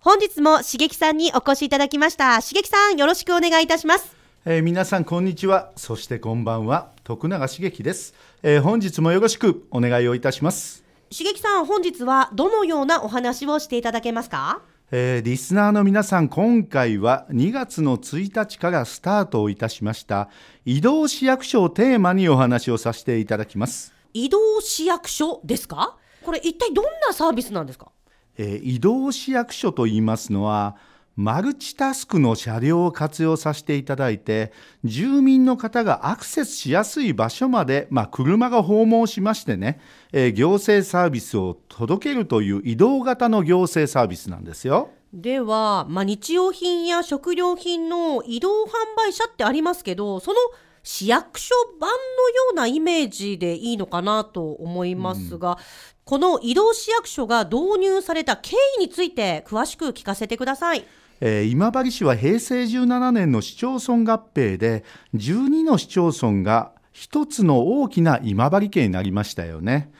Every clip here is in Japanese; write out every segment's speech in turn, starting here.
本日もしげさんにお越しいただきましたしげさんよろしくお願いいたしますえー、皆さんこんにちはそしてこんばんは徳永茂樹です、えー、本日もよろしくお願いをいたします茂樹さん本日はどのようなお話をしていただけますかえー、リスナーの皆さん今回は2月の1日からスタートをいたしました移動市役所をテーマにお話をさせていただきます移動市役所ですかこれ一体どんなサービスなんですかえ移動市役所といいますのはマルチタスクの車両を活用させていただいて住民の方がアクセスしやすい場所まで、まあ、車が訪問しましてね、え行政サービスを届けるという移動型の行政サービスなんですよ。では、まあ、日用品や食料品の移動販売車ってありますけどその市役所版のようなイメージでいいのかなと思いますが、うん、この移動市役所が導入された経緯について詳しく聞かせてください。えー、今治市は平成17年の市町村合併で12の市町村が一つの大きな今治県になりましたよね、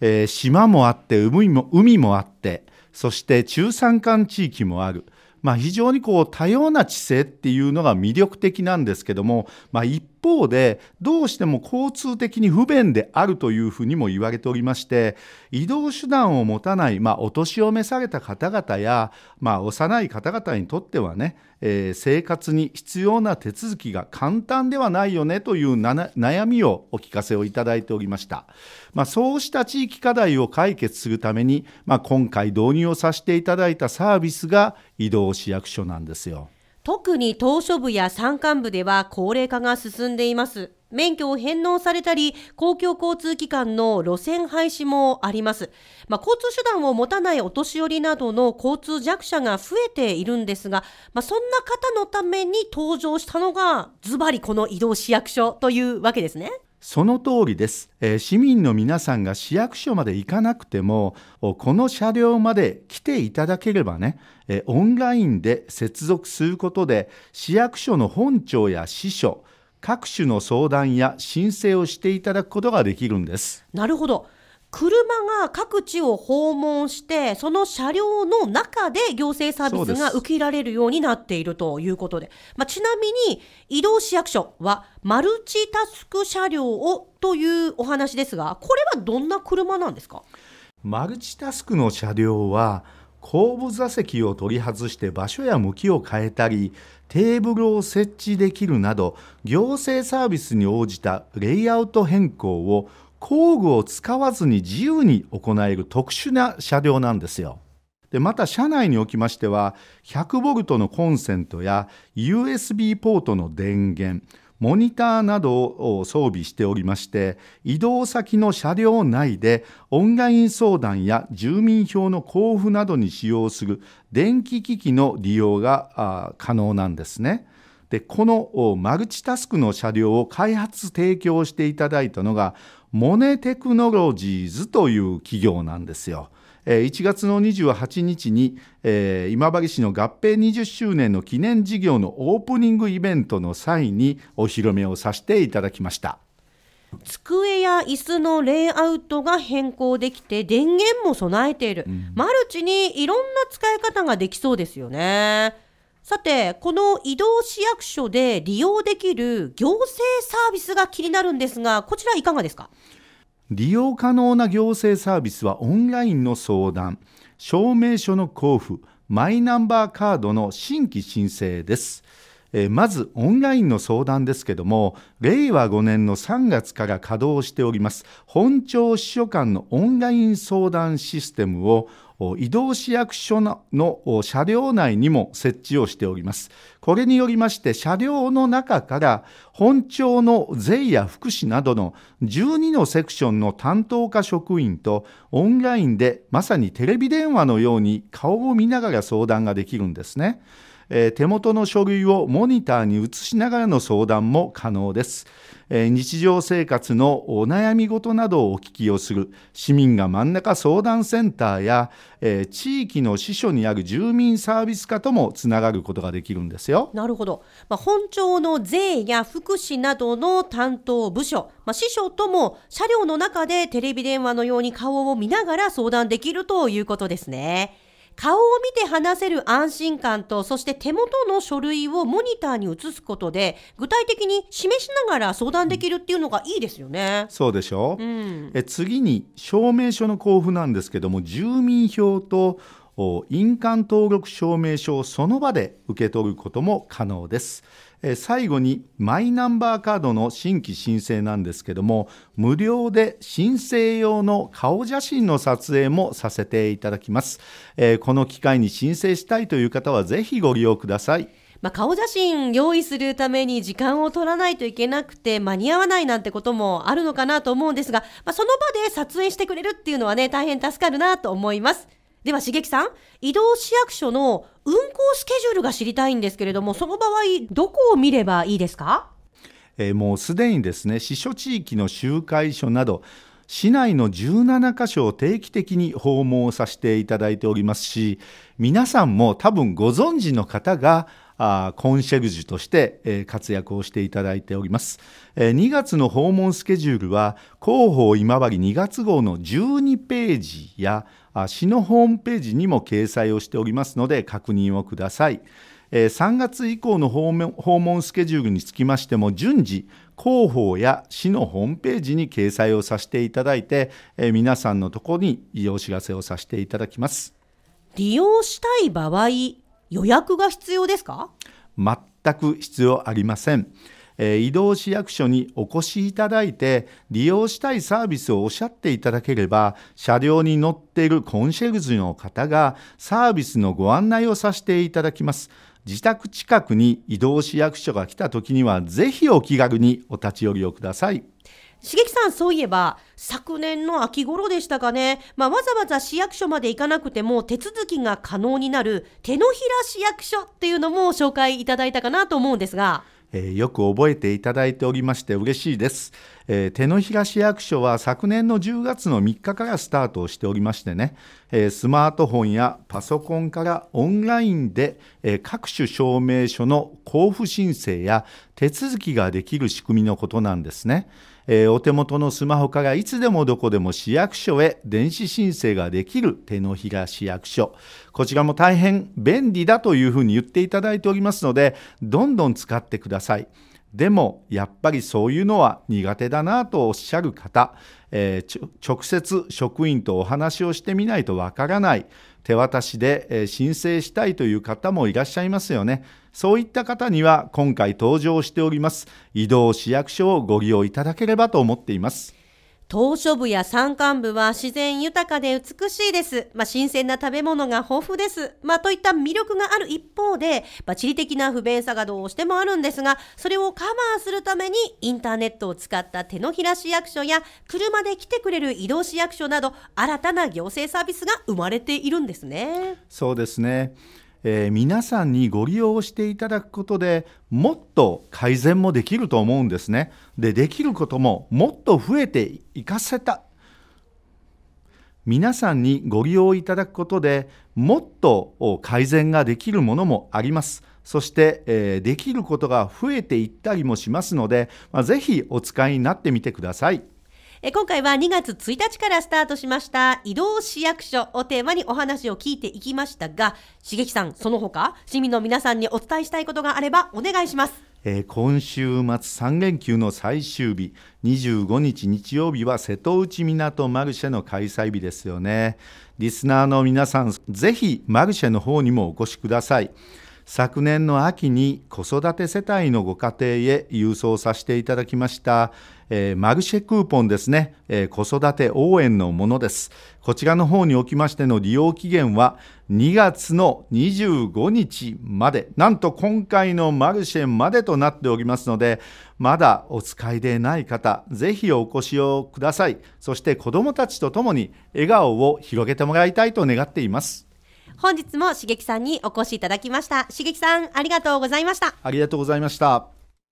えー、島もあって海も海もあってそして中山間地域もある、まあ、非常にこう多様な地勢っていうのが魅力的なんですけども、まあ、一方でどうしても交通的に不便であるというふうにも言われておりまして移動手段を持たない、まあ、お年を召された方々や、まあ、幼い方々にとってはね、えー、生活に必要な手続きが簡単ではないよねという悩みをお聞かせをいただいておりました、まあ、そうした地域課題を解決するために、まあ、今回導入をさせていただいたサービスが移動市役所なんですよ。特に島しょ部や山間部では高齢化が進んでいます免許を返納されたり公共交通機関の路線廃止もあります、まあ、交通手段を持たないお年寄りなどの交通弱者が増えているんですが、まあ、そんな方のために登場したのがズバリこの移動市役所というわけですねその通りです、えー、市民の皆さんが市役所まで行かなくてもこの車両まで来ていただければね、えー、オンラインで接続することで市役所の本庁や支所各種の相談や申請をしていただくことができるんですなるほど車が各地を訪問してその車両の中で行政サービスが受けられるようになっているということでまあ、ちなみに移動市役所はマルチタスク車両をというお話ですがこれはどんな車なんですかマルチタスクの車両は後部座席を取り外して場所や向きを変えたりテーブルを設置できるなど行政サービスに応じたレイアウト変更を工具を使わずに自由に行える特殊な車両なんですよ。でまた車内におきましては 100V のコンセントや USB ポートの電源モニターなどを装備しておりまして移動先の車両内でオンライン相談や住民票の交付などに使用する電気機器の利用が可能なんですね。でこのマルチタスクの車両を開発提供していただいたのがモネテクノロジーズという企業なんですよ。1月の28日に、え今治市の合併20周年の記念事業のオープニングイベントの際にお披露目をさせていただきました。机や椅子のレイアウトが変更できて電源も備えている、うん、マルチにいろんな使い方ができそうですよね。さて、この移動市役所で利用できる行政サービスが気になるんですが、こちらいかがですか利用可能な行政サービスはオンラインの相談、証明書の交付、マイナンバーカードの新規申請です。えまずオンラインの相談ですけども令和5年の3月から稼働しております本庁秘書官のオンライン相談システムを移動市役所の車両内にも設置をしております。これによりまして車両の中から本庁の税や福祉などの12のセクションの担当課職員とオンラインでまさにテレビ電話のように顔を見ながら相談ができるんですね。えー、手元の書類をモニターに映しながらの相談も可能です。えー、日常生活のお悩み事などをお聞きをする市民が真ん中相談センターや、えー、地域の支所にある住民サービス課ともつながることができるんですよ。なるほど、まあ、本庁の税や福祉などの担当部署、まあ、支所とも車両の中でテレビ電話のように顔を見ながら相談できるということですね。顔を見て話せる安心感とそして手元の書類をモニターに移すことで具体的に示しながら相談できるっていうのがいいですよね。そうでしょう、うん、え次に証明書の交付なんですけども住民票と印鑑登録証明書をその場で受け取ることも可能です。最後にマイナンバーカードの新規申請なんですけども無料で申請用の顔写真の撮影もさせていただきます、えー、この機会に申請したいという方はぜひご利用くださいまあ、顔写真用意するために時間を取らないといけなくて間に合わないなんてこともあるのかなと思うんですが、まあ、その場で撮影してくれるっていうのはね大変助かるなと思います。では、しげきさん、移動市役所の運行スケジュールが知りたいんですけれども、その場合、どこを見ればいいですかえー、もうすでにですね、支所地域の集会所など、市内の17箇所を定期的に訪問させていただいておりますし皆さんも多分ご存知の方がコンシェルジュとして、活躍をしていただいております、2月の訪問スケジュールは広報今治2月号の12ページや市のホームページにも掲載をしておりますので確認をください。3月以降の訪問スケジュールにつきましても順次広報や市のホームページに掲載をさせていただいて皆さんのところにお知らせをさせていただきます利用したい場合予約が必要ですか全く必要ありません。え移動市役所にお越しいただいて利用したいサービスをおっしゃっていただければ車両に乗っているコンシェルジュの方がサービスのご案内をさせていただきます。自宅近くに移動市役所が来た時にはぜひお気軽にお立ち寄りをください。茂木さん、そういえば、昨年の秋頃でしたかね、まあ、わざわざ市役所まで行かなくても手続きが可能になる手のひら市役所っていうのも紹介いただいたかなと思うんですが。えー、よく覚えていただいておりまして嬉しいです、えー、手のひら市役所は昨年の10月の3日からスタートをしておりましてね、えー、スマートフォンやパソコンからオンラインで、え各種証明書の交付申請や手続きができる仕組みのことなんですね、えー、お手元のスマホからいつでもどこでも市役所へ電子申請ができる手のひら市役所こちらも大変便利だというふうに言っていただいておりますのでどんどん使ってくださいでもやっぱりそういうのは苦手だなとおっしゃる方、えー、直接職員とお話をしてみないとわからない手渡しで申請したいという方もいらっしゃいますよねそういった方には今回登場しております移動市役所をご利用いただければと思っています島しょ部や山間部は自然豊かで美しいです。まあ、新鮮な食べ物が豊富です。まあ、といった魅力がある一方で、まあ、地理的な不便さがどうしてもあるんですが、それをカバーするためにインターネットを使った手のひら市役所や車で来てくれる移動市役所など新たな行政サービスが生まれているんですね。そうですね。えー、皆さんにご利用していただくことでもっと改善もできると思うんですね。でできることももっと増えていかせた皆さんにご利用いただくことでもっと改善ができるものもあります。そして、えー、できることが増えていったりもしますので、まあ、ぜひお使いになってみてください。え今回は2月1日からスタートしました移動市役所をテーマにお話を聞いていきましたが、茂木さん、その他、市民の皆さんにお伝えしたいことがあればお願いします。えー、今週末3連休の最終日25日日曜日は瀬戸内港マルシェの開催日ですよねリスナーの皆さんぜひマルシェの方にもお越しください昨年の秋に子育て世帯のご家庭へ郵送させていただきました、えー、マルシェクーポンですね、えー、子育て応援のものです。こちらの方におきましての利用期限は2月の25日まで、なんと今回のマルシェまでとなっておりますので、まだお使いでない方、ぜひお越しをください。そして子どもたちと共に笑顔を広げてもらいたいと願っています。本日もしげさんにお越しいただきましたしげさんありがとうございましたありがとうございました